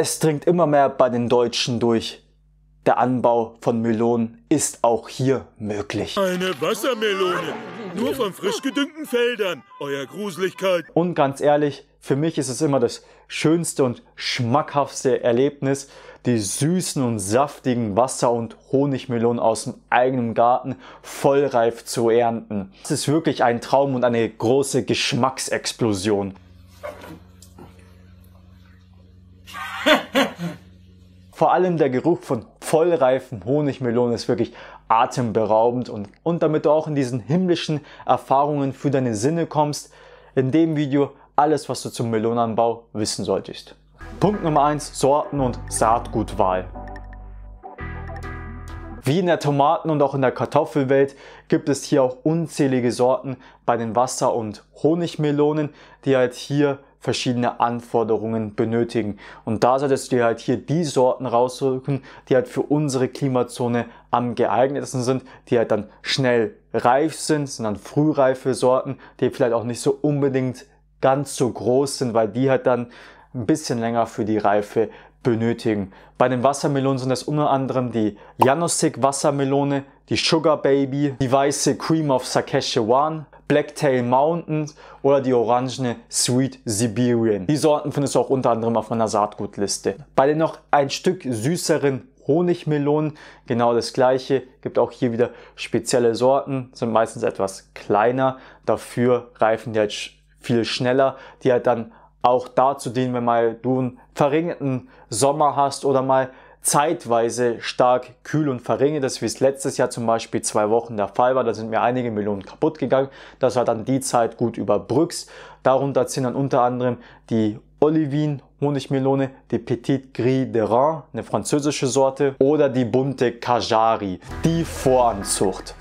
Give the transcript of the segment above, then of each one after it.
Es dringt immer mehr bei den Deutschen durch. Der Anbau von Melonen ist auch hier möglich. Eine Wassermelone, nur von frisch gedüngten Feldern, euer Gruseligkeit. Und ganz ehrlich, für mich ist es immer das schönste und schmackhaftste Erlebnis, die süßen und saftigen Wasser- und Honigmelonen aus dem eigenen Garten vollreif zu ernten. Es ist wirklich ein Traum und eine große Geschmacksexplosion. Vor allem der Geruch von vollreifen Honigmelonen ist wirklich atemberaubend und, und damit du auch in diesen himmlischen Erfahrungen für deine Sinne kommst, in dem Video alles, was du zum Melonenanbau wissen solltest. Punkt Nummer 1, Sorten und Saatgutwahl. Wie in der Tomaten- und auch in der Kartoffelwelt gibt es hier auch unzählige Sorten bei den Wasser- und Honigmelonen, die halt hier verschiedene Anforderungen benötigen. Und da solltest du dir halt hier die Sorten raussuchen, die halt für unsere Klimazone am geeignetsten sind, die halt dann schnell reif sind, sind dann frühreife Sorten, die vielleicht auch nicht so unbedingt ganz so groß sind, weil die halt dann ein bisschen länger für die Reife benötigen. Bei den Wassermelonen sind das unter anderem die Janosik Wassermelone, die Sugar Baby, die weiße Cream of Saskatchewan, Blacktail Mountains oder die orangene Sweet Siberian. Die Sorten findest du auch unter anderem auf meiner Saatgutliste. Bei den noch ein Stück süßeren Honigmelonen genau das gleiche. Gibt auch hier wieder spezielle Sorten, sind meistens etwas kleiner, dafür reifen die halt viel schneller, die halt dann auch dazu dienen, wenn mal du einen verringerten Sommer hast oder mal zeitweise stark kühl und verringert ist, wie es letztes Jahr zum Beispiel zwei Wochen der Fall war. Da sind mir einige Millionen kaputt gegangen. Das war dann die Zeit gut überbrückst. Darunter sind dann unter anderem die Olivine Honigmelone, die Petit Gris de Rhin, eine französische Sorte, oder die bunte Kajari, die Voranzucht.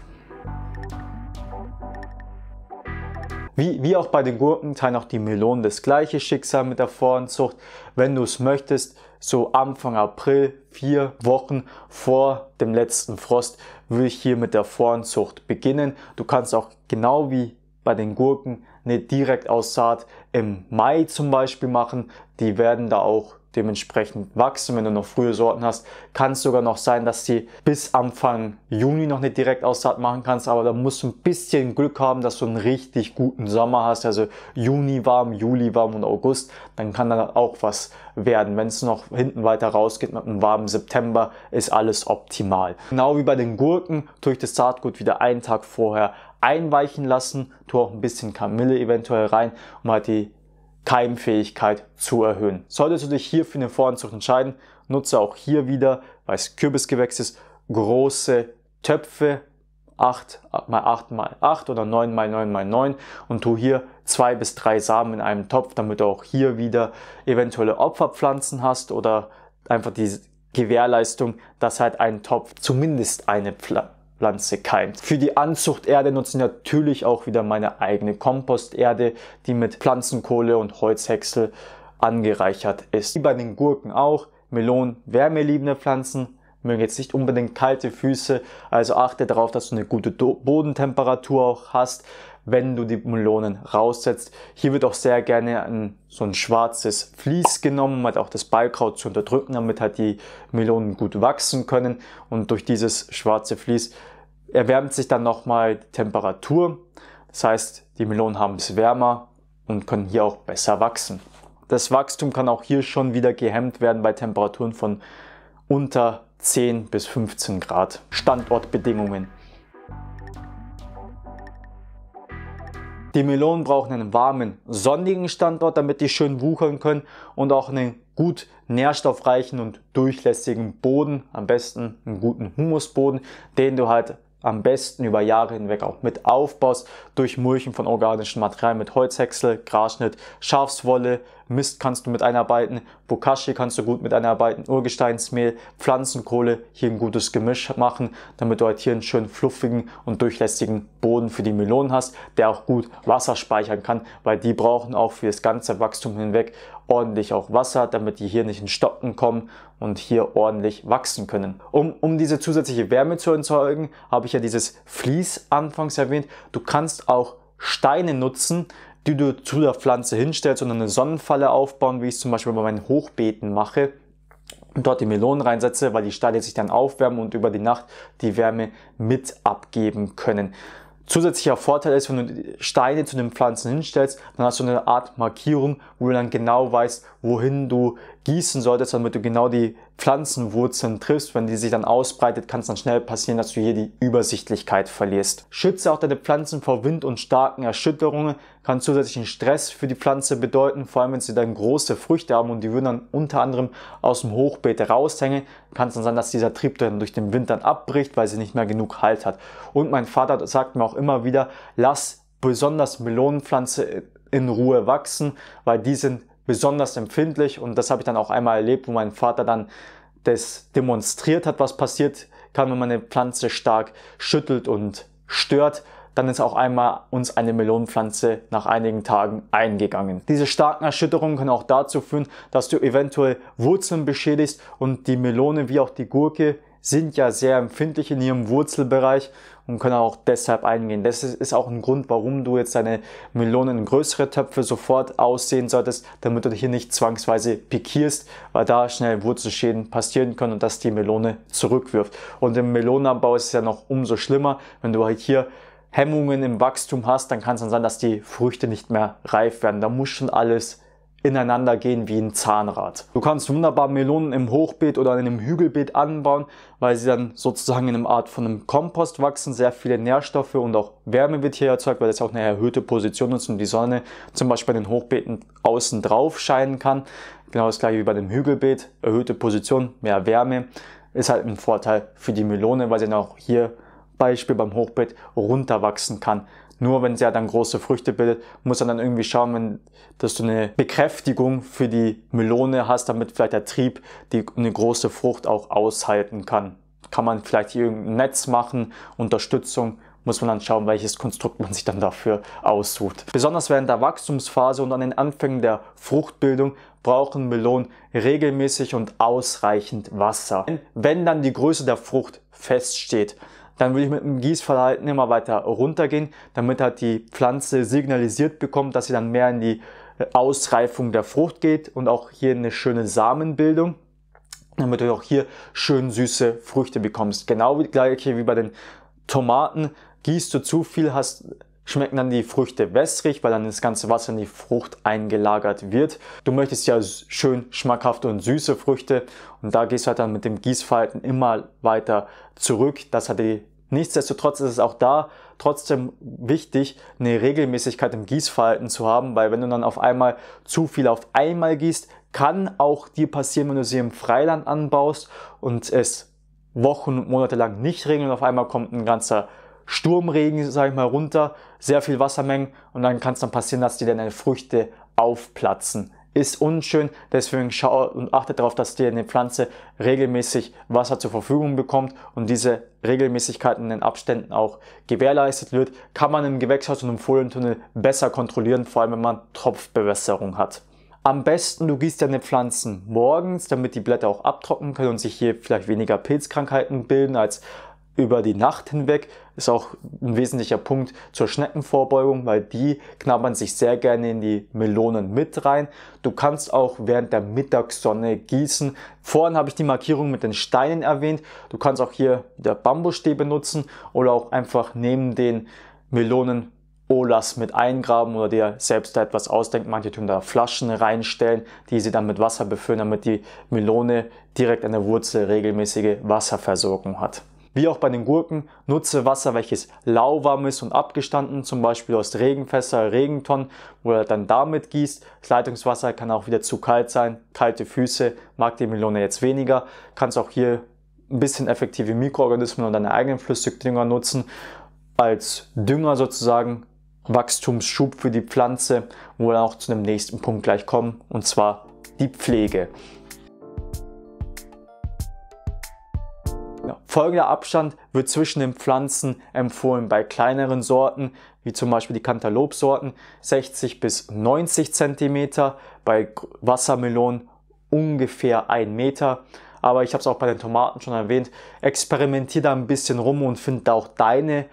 Wie, wie auch bei den Gurken teilen auch die Melonen das gleiche Schicksal mit der Voranzucht. Wenn du es möchtest, so Anfang April, vier Wochen vor dem letzten Frost, würde ich hier mit der Voranzucht beginnen. Du kannst auch genau wie bei den Gurken eine Direktaussaat im Mai zum Beispiel machen. Die werden da auch dementsprechend wachsen. Wenn du noch frühe Sorten hast, kann es sogar noch sein, dass die bis Anfang Juni noch nicht eine Direktaussaat machen kannst, aber da musst du ein bisschen Glück haben, dass du einen richtig guten Sommer hast, also Juni warm, Juli warm und August, dann kann da auch was werden. Wenn es noch hinten weiter rausgeht mit einem warmen September, ist alles optimal. Genau wie bei den Gurken tue ich das Saatgut wieder einen Tag vorher einweichen lassen, tue auch ein bisschen Kamille eventuell rein, um halt die Keimfähigkeit zu erhöhen. Solltest du dich hier für den Voranzucht entscheiden, nutze auch hier wieder, weil es Kürbisgewächs ist, große Töpfe, 8 mal 8 mal 8 oder 9 mal 9 mal 9 und tu hier zwei bis drei Samen in einem Topf, damit du auch hier wieder eventuelle Opferpflanzen hast oder einfach die Gewährleistung, dass halt ein Topf zumindest eine Pflanze Pflanze keimt. Für die Anzuchterde nutze ich natürlich auch wieder meine eigene Komposterde, die mit Pflanzenkohle und Holzhäcksel angereichert ist. Wie bei den Gurken auch, Melonen wärmeliebende Pflanzen mögen jetzt nicht unbedingt kalte Füße, also achte darauf, dass du eine gute Bodentemperatur auch hast wenn du die Melonen raussetzt. Hier wird auch sehr gerne ein, so ein schwarzes Vlies genommen, um halt auch das Ballkraut zu unterdrücken, damit halt die Melonen gut wachsen können. Und durch dieses schwarze Vlies erwärmt sich dann nochmal die Temperatur. Das heißt, die Melonen haben es wärmer und können hier auch besser wachsen. Das Wachstum kann auch hier schon wieder gehemmt werden bei Temperaturen von unter 10 bis 15 Grad. Standortbedingungen. Die Melonen brauchen einen warmen, sonnigen Standort, damit die schön wuchern können und auch einen gut nährstoffreichen und durchlässigen Boden, am besten einen guten Humusboden, den du halt am besten über Jahre hinweg auch mit Aufbaus durch Mulchen von organischem Material mit Holzhäcksel, Graschnitt, Schafswolle, Mist kannst du mit einarbeiten, Bokashi kannst du gut mit einarbeiten, Urgesteinsmehl, Pflanzenkohle, hier ein gutes Gemisch machen, damit du halt hier einen schönen fluffigen und durchlässigen Boden für die Melonen hast, der auch gut Wasser speichern kann, weil die brauchen auch für das ganze Wachstum hinweg ordentlich auch Wasser, damit die hier nicht in Stocken kommen und hier ordentlich wachsen können. Um, um diese zusätzliche Wärme zu erzeugen, habe ich ja dieses Vlies anfangs erwähnt. Du kannst auch Steine nutzen, die du zu der Pflanze hinstellst und eine Sonnenfalle aufbauen, wie ich es zum Beispiel bei meinen Hochbeeten mache und dort die Melonen reinsetze, weil die Steine sich dann aufwärmen und über die Nacht die Wärme mit abgeben können. Zusätzlicher Vorteil ist, wenn du Steine zu den Pflanzen hinstellst, dann hast du eine Art Markierung, wo du dann genau weißt, wohin du gießen solltest, damit du genau die Pflanzenwurzeln triffst, wenn die sich dann ausbreitet, kann es dann schnell passieren, dass du hier die Übersichtlichkeit verlierst. Schütze auch deine Pflanzen vor Wind und starken Erschütterungen, kann zusätzlichen Stress für die Pflanze bedeuten, vor allem wenn sie dann große Früchte haben und die würden dann unter anderem aus dem Hochbeet raushängen, kann es dann sein, dass dieser Trieb dann durch den Wind dann abbricht, weil sie nicht mehr genug Halt hat. Und mein Vater sagt mir auch immer wieder, lass besonders Melonenpflanze in Ruhe wachsen, weil die sind besonders empfindlich und das habe ich dann auch einmal erlebt, wo mein Vater dann das demonstriert hat, was passiert kann, wenn man eine Pflanze stark schüttelt und stört. Dann ist auch einmal uns eine Melonenpflanze nach einigen Tagen eingegangen. Diese starken Erschütterungen können auch dazu führen, dass du eventuell Wurzeln beschädigst und die Melone wie auch die Gurke sind ja sehr empfindlich in ihrem Wurzelbereich und können auch deshalb eingehen. Das ist auch ein Grund, warum du jetzt deine Melonen in größere Töpfe sofort aussehen solltest, damit du hier nicht zwangsweise pikierst, weil da schnell Wurzelschäden passieren können und dass die Melone zurückwirft. Und im Melonenanbau ist es ja noch umso schlimmer, wenn du halt hier Hemmungen im Wachstum hast, dann kann es dann sein, dass die Früchte nicht mehr reif werden. Da muss schon alles ineinander gehen wie ein Zahnrad. Du kannst wunderbar Melonen im Hochbeet oder in einem Hügelbeet anbauen, weil sie dann sozusagen in einer Art von einem Kompost wachsen. Sehr viele Nährstoffe und auch Wärme wird hier erzeugt, weil das auch eine erhöhte Position ist und die Sonne zum Beispiel in den Hochbeeten außen drauf scheinen kann. Genau das gleiche wie bei dem Hügelbeet. Erhöhte Position, mehr Wärme ist halt ein Vorteil für die Melone, weil sie dann auch hier Beispiel beim Hochbeet runterwachsen kann nur wenn es ja dann große Früchte bildet, muss man dann irgendwie schauen, wenn, dass du eine Bekräftigung für die Melone hast, damit vielleicht der Trieb die, eine große Frucht auch aushalten kann. Kann man vielleicht hier irgendein Netz machen, Unterstützung, muss man dann schauen, welches Konstrukt man sich dann dafür aussucht. Besonders während der Wachstumsphase und an den Anfängen der Fruchtbildung brauchen Melonen regelmäßig und ausreichend Wasser. Wenn dann die Größe der Frucht feststeht, dann würde ich mit dem Gießverhalten immer weiter runtergehen, damit halt die Pflanze signalisiert bekommt, dass sie dann mehr in die äh, Ausreifung der Frucht geht und auch hier eine schöne Samenbildung, damit du auch hier schön süße Früchte bekommst. Genau wie gleich hier wie bei den Tomaten. Gießt du zu viel, hast schmecken dann die Früchte wässrig, weil dann das ganze Wasser in die Frucht eingelagert wird. Du möchtest ja schön schmackhafte und süße Früchte und da gehst du halt dann mit dem Gießverhalten immer weiter zurück. Das hat die Nichtsdestotrotz ist es auch da trotzdem wichtig, eine Regelmäßigkeit im Gießverhalten zu haben, weil wenn du dann auf einmal zu viel auf einmal gießt, kann auch dir passieren, wenn du sie im Freiland anbaust und es Wochen und Monate lang nicht regeln und auf einmal kommt ein ganzer Sturmregen, sage ich mal, runter, sehr viel Wassermengen und dann kann es dann passieren, dass die deine Früchte aufplatzen. Ist unschön, deswegen schau und achtet darauf, dass dir eine Pflanze regelmäßig Wasser zur Verfügung bekommt und diese Regelmäßigkeit in den Abständen auch gewährleistet wird. Kann man im Gewächshaus und im Folientunnel besser kontrollieren, vor allem wenn man Tropfbewässerung hat. Am besten du gießt deine Pflanzen morgens, damit die Blätter auch abtrocknen können und sich hier vielleicht weniger Pilzkrankheiten bilden als über die Nacht hinweg. Ist auch ein wesentlicher Punkt zur Schneckenvorbeugung, weil die knabbern sich sehr gerne in die Melonen mit rein. Du kannst auch während der Mittagssonne gießen. Vorhin habe ich die Markierung mit den Steinen erwähnt. Du kannst auch hier der Bambusstäbe nutzen oder auch einfach neben den Melonen Olas mit eingraben oder dir selbst da etwas ausdenken. Manche tun da Flaschen reinstellen, die sie dann mit Wasser befüllen, damit die Melone direkt an der Wurzel regelmäßige Wasserversorgung hat. Wie auch bei den Gurken, nutze Wasser, welches lauwarm ist und abgestanden, zum Beispiel aus Regenfässer, Regentonnen, wo er dann damit gießt. Das Leitungswasser kann auch wieder zu kalt sein, kalte Füße, mag die Melone jetzt weniger. Kannst auch hier ein bisschen effektive Mikroorganismen und deine eigenen Flüssigdünger nutzen, als Dünger sozusagen, Wachstumsschub für die Pflanze, wo wir dann auch zu dem nächsten Punkt gleich kommen, und zwar die Pflege. Folgender Abstand wird zwischen den Pflanzen empfohlen. Bei kleineren Sorten, wie zum Beispiel die Cantaloupe-Sorten, 60 bis 90 cm, bei Wassermelonen ungefähr 1 Meter. Aber ich habe es auch bei den Tomaten schon erwähnt. Experimentier da ein bisschen rum und finde auch deine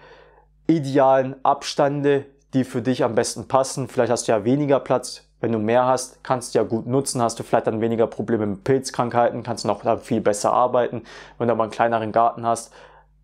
idealen Abstände, die für dich am besten passen. Vielleicht hast du ja weniger Platz wenn du mehr hast, kannst du ja gut nutzen, hast du vielleicht dann weniger Probleme mit Pilzkrankheiten, kannst du noch viel besser arbeiten. Wenn du aber einen kleineren Garten hast,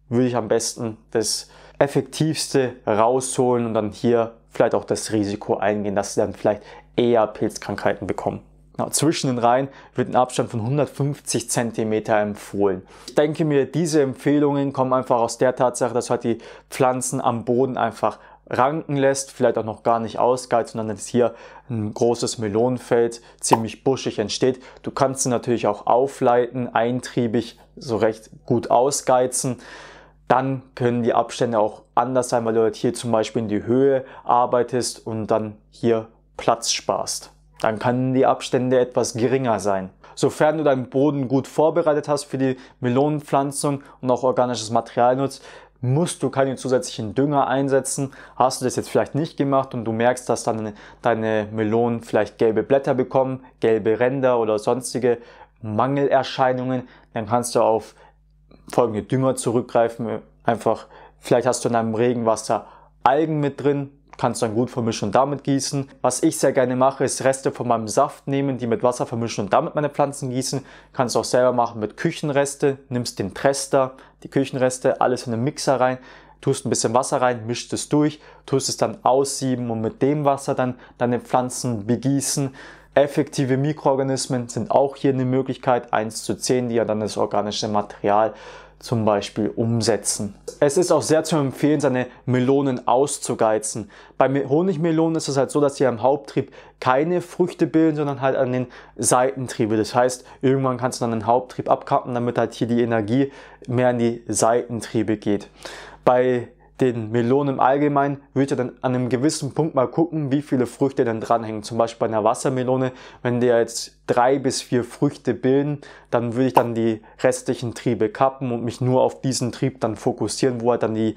würde ich am besten das effektivste rausholen und dann hier vielleicht auch das Risiko eingehen, dass sie dann vielleicht eher Pilzkrankheiten bekommen. Na, zwischen den Reihen wird ein Abstand von 150 cm empfohlen. Ich denke mir, diese Empfehlungen kommen einfach aus der Tatsache, dass halt die Pflanzen am Boden einfach ranken lässt, vielleicht auch noch gar nicht ausgeizt, sondern dass hier ein großes Melonenfeld ziemlich buschig entsteht. Du kannst sie natürlich auch aufleiten, eintriebig so recht gut ausgeizen. Dann können die Abstände auch anders sein, weil du halt hier zum Beispiel in die Höhe arbeitest und dann hier Platz sparst. Dann können die Abstände etwas geringer sein. Sofern du deinen Boden gut vorbereitet hast für die Melonenpflanzung und auch organisches Material nutzt, musst du keinen zusätzlichen Dünger einsetzen. Hast du das jetzt vielleicht nicht gemacht und du merkst, dass dann deine Melonen vielleicht gelbe Blätter bekommen, gelbe Ränder oder sonstige Mangelerscheinungen, dann kannst du auf folgende Dünger zurückgreifen. Einfach, vielleicht hast du in deinem Regenwasser Algen mit drin, kannst du dann gut vermischen und damit gießen. Was ich sehr gerne mache, ist Reste von meinem Saft nehmen, die mit Wasser vermischen und damit meine Pflanzen gießen. Kannst du auch selber machen mit Küchenreste, nimmst den Trester, die Küchenreste, alles in den Mixer rein, tust ein bisschen Wasser rein, mischt es durch, tust es dann aussieben und mit dem Wasser dann deine Pflanzen begießen. Effektive Mikroorganismen sind auch hier eine Möglichkeit, 1 zu 10, die ja dann das organische Material zum Beispiel umsetzen. Es ist auch sehr zu empfehlen, seine Melonen auszugeizen. Bei Honigmelonen ist es halt so, dass sie am Haupttrieb keine Früchte bilden, sondern halt an den Seitentriebe. Das heißt, irgendwann kannst du dann den Haupttrieb abkappen, damit halt hier die Energie mehr in die Seitentriebe geht. Bei den Melonen im Allgemeinen würde ich dann an einem gewissen Punkt mal gucken, wie viele Früchte dann dranhängen. Zum Beispiel bei einer Wassermelone, wenn die jetzt drei bis vier Früchte bilden, dann würde ich dann die restlichen Triebe kappen und mich nur auf diesen Trieb dann fokussieren, wo halt dann die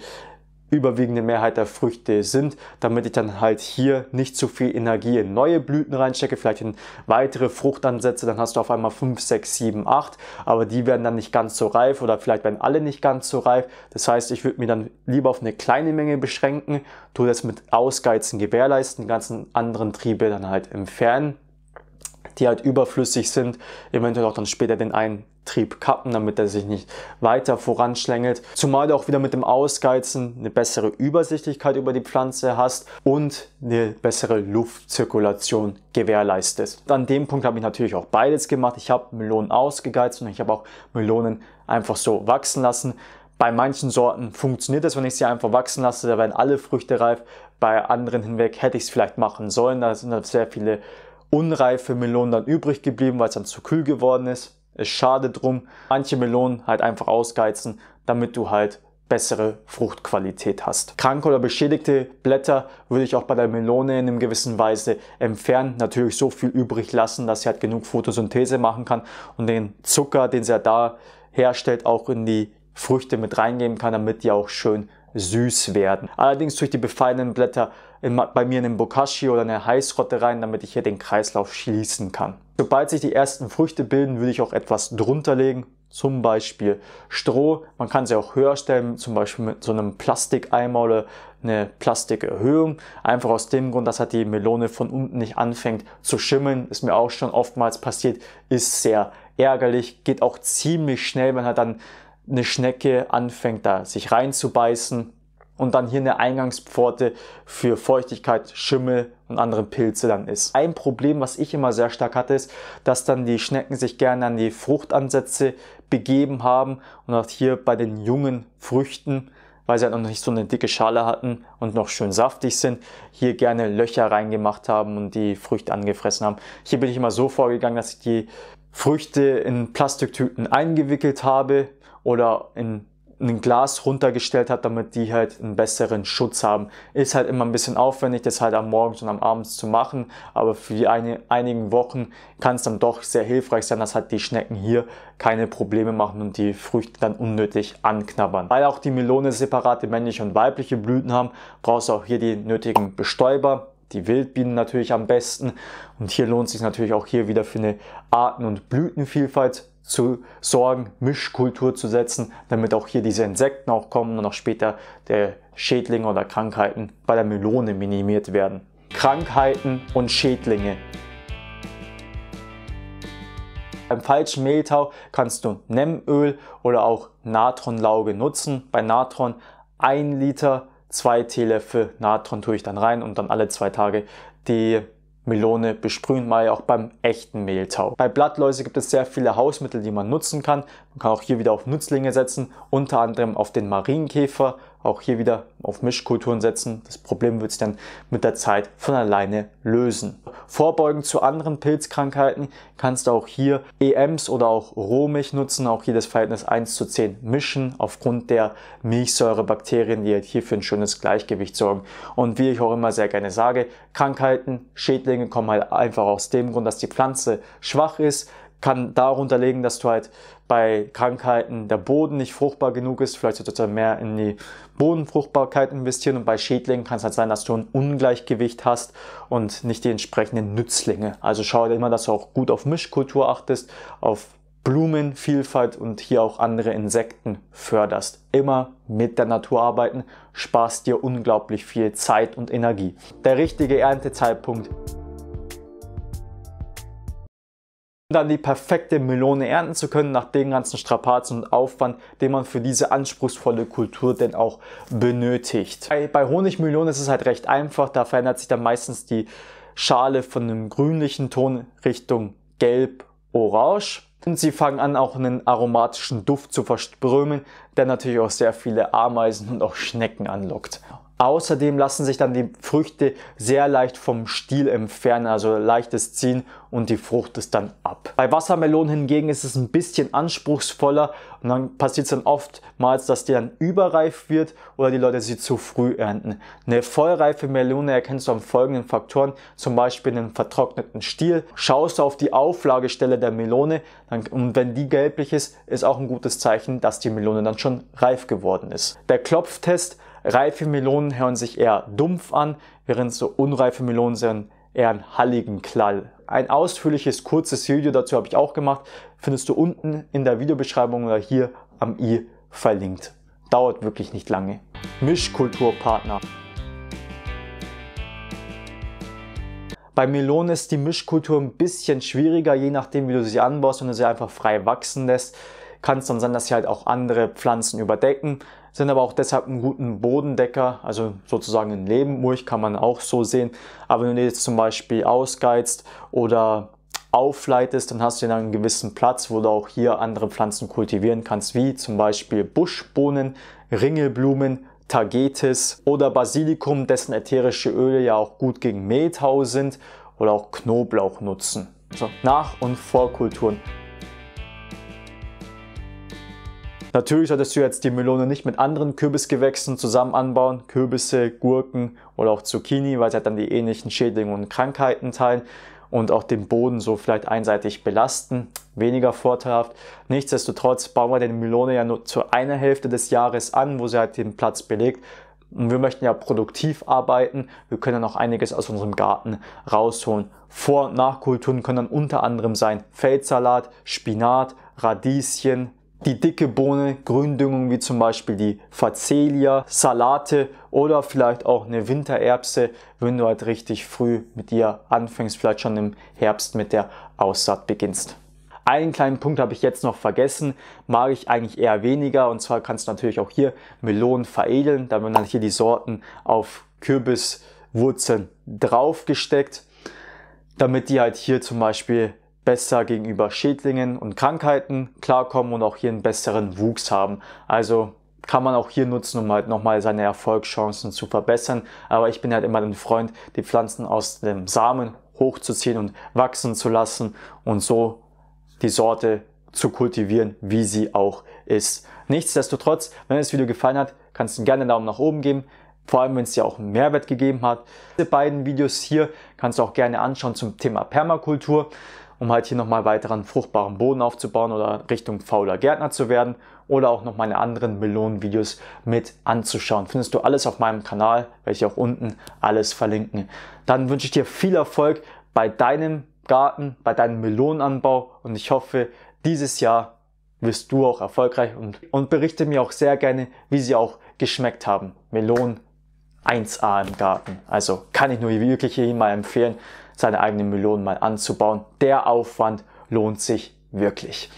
überwiegende Mehrheit der Früchte sind, damit ich dann halt hier nicht zu viel Energie in neue Blüten reinstecke, vielleicht in weitere Fruchtansätze, dann hast du auf einmal 5, 6, 7, 8, aber die werden dann nicht ganz so reif oder vielleicht werden alle nicht ganz so reif. Das heißt, ich würde mir dann lieber auf eine kleine Menge beschränken, tu das mit Ausgeizen gewährleisten, die ganzen anderen Triebe dann halt entfernen die halt überflüssig sind, eventuell auch dann später den einen Antrieb kappen, damit er sich nicht weiter voranschlängelt. Zumal du auch wieder mit dem Ausgeizen eine bessere Übersichtlichkeit über die Pflanze hast und eine bessere Luftzirkulation gewährleistet. An dem Punkt habe ich natürlich auch beides gemacht. Ich habe Melonen ausgegeizt und ich habe auch Melonen einfach so wachsen lassen. Bei manchen Sorten funktioniert das, wenn ich sie einfach wachsen lasse, da werden alle Früchte reif. Bei anderen hinweg hätte ich es vielleicht machen sollen, da sind dann sehr viele unreife Melonen dann übrig geblieben, weil es dann zu kühl geworden ist ist schade drum, manche Melonen halt einfach ausgeizen, damit du halt bessere Fruchtqualität hast. Kranke oder beschädigte Blätter würde ich auch bei der Melone in einem gewissen Weise entfernen. Natürlich so viel übrig lassen, dass sie halt genug Photosynthese machen kann und den Zucker, den sie ja da herstellt, auch in die Früchte mit reingeben kann, damit die auch schön süß werden. Allerdings durch die befallenen Blätter in, bei mir in den Bokashi oder eine Heißrotte rein, damit ich hier den Kreislauf schließen kann. Sobald sich die ersten Früchte bilden, würde ich auch etwas drunter legen, zum Beispiel Stroh. Man kann sie auch höher stellen, zum Beispiel mit so einem Plastikeimer oder eine Plastikerhöhung. Einfach aus dem Grund, dass halt die Melone von unten nicht anfängt zu schimmeln. Ist mir auch schon oftmals passiert, ist sehr ärgerlich, geht auch ziemlich schnell, wenn halt dann eine Schnecke anfängt da sich reinzubeißen und dann hier eine Eingangspforte für Feuchtigkeit, Schimmel und andere Pilze dann ist. Ein Problem, was ich immer sehr stark hatte, ist, dass dann die Schnecken sich gerne an die Fruchtansätze begeben haben und auch hier bei den jungen Früchten, weil sie halt noch nicht so eine dicke Schale hatten und noch schön saftig sind, hier gerne Löcher reingemacht haben und die Früchte angefressen haben. Hier bin ich immer so vorgegangen, dass ich die Früchte in Plastiktüten eingewickelt habe oder in ein Glas runtergestellt hat, damit die halt einen besseren Schutz haben. Ist halt immer ein bisschen aufwendig, das halt am Morgen und am Abend zu machen, aber für die eine, einigen Wochen kann es dann doch sehr hilfreich sein, dass halt die Schnecken hier keine Probleme machen und die Früchte dann unnötig anknabbern. Weil auch die Melone separate männliche und weibliche Blüten haben, brauchst du auch hier die nötigen Bestäuber die Wildbienen natürlich am besten. Und hier lohnt sich natürlich auch hier wieder für eine Arten- und Blütenvielfalt zu sorgen, Mischkultur zu setzen, damit auch hier diese Insekten auch kommen und auch später der Schädlinge oder Krankheiten bei der Melone minimiert werden. Krankheiten und Schädlinge. Beim falschen Mehltau kannst du Nemmöl oder auch Natronlauge nutzen. Bei Natron 1 Liter, 2 Teelöffel Natron tue ich dann rein und dann alle zwei Tage die Melone besprühen, mal ja auch beim echten Mehltau. Bei Blattläuse gibt es sehr viele Hausmittel, die man nutzen kann. Man kann auch hier wieder auf Nutzlinge setzen, unter anderem auf den Marienkäfer, auch hier wieder auf Mischkulturen setzen. Das Problem wird sich dann mit der Zeit von alleine lösen. Vorbeugen zu anderen Pilzkrankheiten kannst du auch hier EMs oder auch Rohmilch nutzen, auch hier das Verhältnis 1 zu 10 mischen, aufgrund der Milchsäurebakterien, die halt hier für ein schönes Gleichgewicht sorgen. Und wie ich auch immer sehr gerne sage, Krankheiten, Schädlinge kommen halt einfach aus dem Grund, dass die Pflanze schwach ist, kann darunter liegen, dass du halt bei Krankheiten der Boden nicht fruchtbar genug ist. Vielleicht solltest du mehr in die Bodenfruchtbarkeit investieren. Und bei Schädlingen kann es halt sein, dass du ein Ungleichgewicht hast und nicht die entsprechenden Nützlinge. Also schau dir immer, dass du auch gut auf Mischkultur achtest, auf Blumenvielfalt und hier auch andere Insekten förderst. Immer mit der Natur arbeiten, sparst dir unglaublich viel Zeit und Energie. Der richtige Erntezeitpunkt um dann die perfekte Melone ernten zu können, nach den ganzen Strapazen und Aufwand, den man für diese anspruchsvolle Kultur denn auch benötigt. Bei, bei Honigmelonen ist es halt recht einfach, da verändert sich dann meistens die Schale von einem grünlichen Ton Richtung gelb-orange. Und sie fangen an, auch einen aromatischen Duft zu verströmen, der natürlich auch sehr viele Ameisen und auch Schnecken anlockt. Außerdem lassen sich dann die Früchte sehr leicht vom Stiel entfernen, also leichtes Ziehen und die Frucht ist dann ab. Bei Wassermelonen hingegen ist es ein bisschen anspruchsvoller und dann passiert es dann oftmals, dass die dann überreif wird oder die Leute sie zu früh ernten. Eine vollreife Melone erkennst du an folgenden Faktoren, zum Beispiel einen vertrockneten Stiel. Schaust du auf die Auflagestelle der Melone dann, und wenn die gelblich ist, ist auch ein gutes Zeichen, dass die Melone dann schon reif geworden ist. Der Klopftest Reife Melonen hören sich eher dumpf an, während so unreife Melonen sind eher einen halligen Klall. Ein ausführliches, kurzes Video dazu habe ich auch gemacht, findest du unten in der Videobeschreibung oder hier am i verlinkt. Dauert wirklich nicht lange. Mischkulturpartner. Bei Melonen ist die Mischkultur ein bisschen schwieriger, je nachdem wie du sie anbaust und du sie einfach frei wachsen lässt. Kann es dann sein, dass sie halt auch andere Pflanzen überdecken sind aber auch deshalb einen guten Bodendecker, also sozusagen ein Lebenmulch kann man auch so sehen. Aber wenn du jetzt zum Beispiel ausgeizt oder aufleitest, dann hast du dann einen gewissen Platz, wo du auch hier andere Pflanzen kultivieren kannst, wie zum Beispiel Buschbohnen, Ringelblumen, Tagetes oder Basilikum, dessen ätherische Öle ja auch gut gegen Mehltau sind oder auch Knoblauch nutzen. So, Nach- und Vorkulturen Natürlich solltest du jetzt die Melone nicht mit anderen Kürbisgewächsen zusammen anbauen, Kürbisse, Gurken oder auch Zucchini, weil sie halt dann die ähnlichen Schädlinge und Krankheiten teilen und auch den Boden so vielleicht einseitig belasten. Weniger vorteilhaft. Nichtsdestotrotz bauen wir den Melone ja nur zu einer Hälfte des Jahres an, wo sie halt den Platz belegt. Und wir möchten ja produktiv arbeiten. Wir können dann auch einiges aus unserem Garten rausholen. Vor- und Nachkulturen können dann unter anderem sein Feldsalat, Spinat, Radieschen, die dicke Bohne, Gründüngung wie zum Beispiel die Facelia, Salate oder vielleicht auch eine Wintererbse, wenn du halt richtig früh mit ihr anfängst, vielleicht schon im Herbst mit der Aussaat beginnst. Einen kleinen Punkt habe ich jetzt noch vergessen, mag ich eigentlich eher weniger und zwar kannst du natürlich auch hier Melonen veredeln, da werden dann halt hier die Sorten auf Kürbiswurzeln draufgesteckt, damit die halt hier zum Beispiel besser gegenüber Schädlingen und Krankheiten klarkommen und auch hier einen besseren Wuchs haben. Also kann man auch hier nutzen, um halt nochmal seine Erfolgschancen zu verbessern. Aber ich bin halt immer ein Freund, die Pflanzen aus dem Samen hochzuziehen und wachsen zu lassen und so die Sorte zu kultivieren, wie sie auch ist. Nichtsdestotrotz, wenn das Video gefallen hat, kannst du gerne einen Daumen nach oben geben. Vor allem, wenn es dir auch einen Mehrwert gegeben hat. Diese beiden Videos hier kannst du auch gerne anschauen zum Thema Permakultur um halt hier nochmal weiteren fruchtbaren Boden aufzubauen oder Richtung fauler Gärtner zu werden oder auch noch meine anderen Melonen-Videos mit anzuschauen. Findest du alles auf meinem Kanal, werde ich auch unten alles verlinken. Dann wünsche ich dir viel Erfolg bei deinem Garten, bei deinem Melonenanbau und ich hoffe, dieses Jahr wirst du auch erfolgreich und, und berichte mir auch sehr gerne, wie sie auch geschmeckt haben. Melonen 1A im Garten. Also kann ich nur wirklich jedem mal empfehlen seine eigenen Melonen mal anzubauen. Der Aufwand lohnt sich wirklich.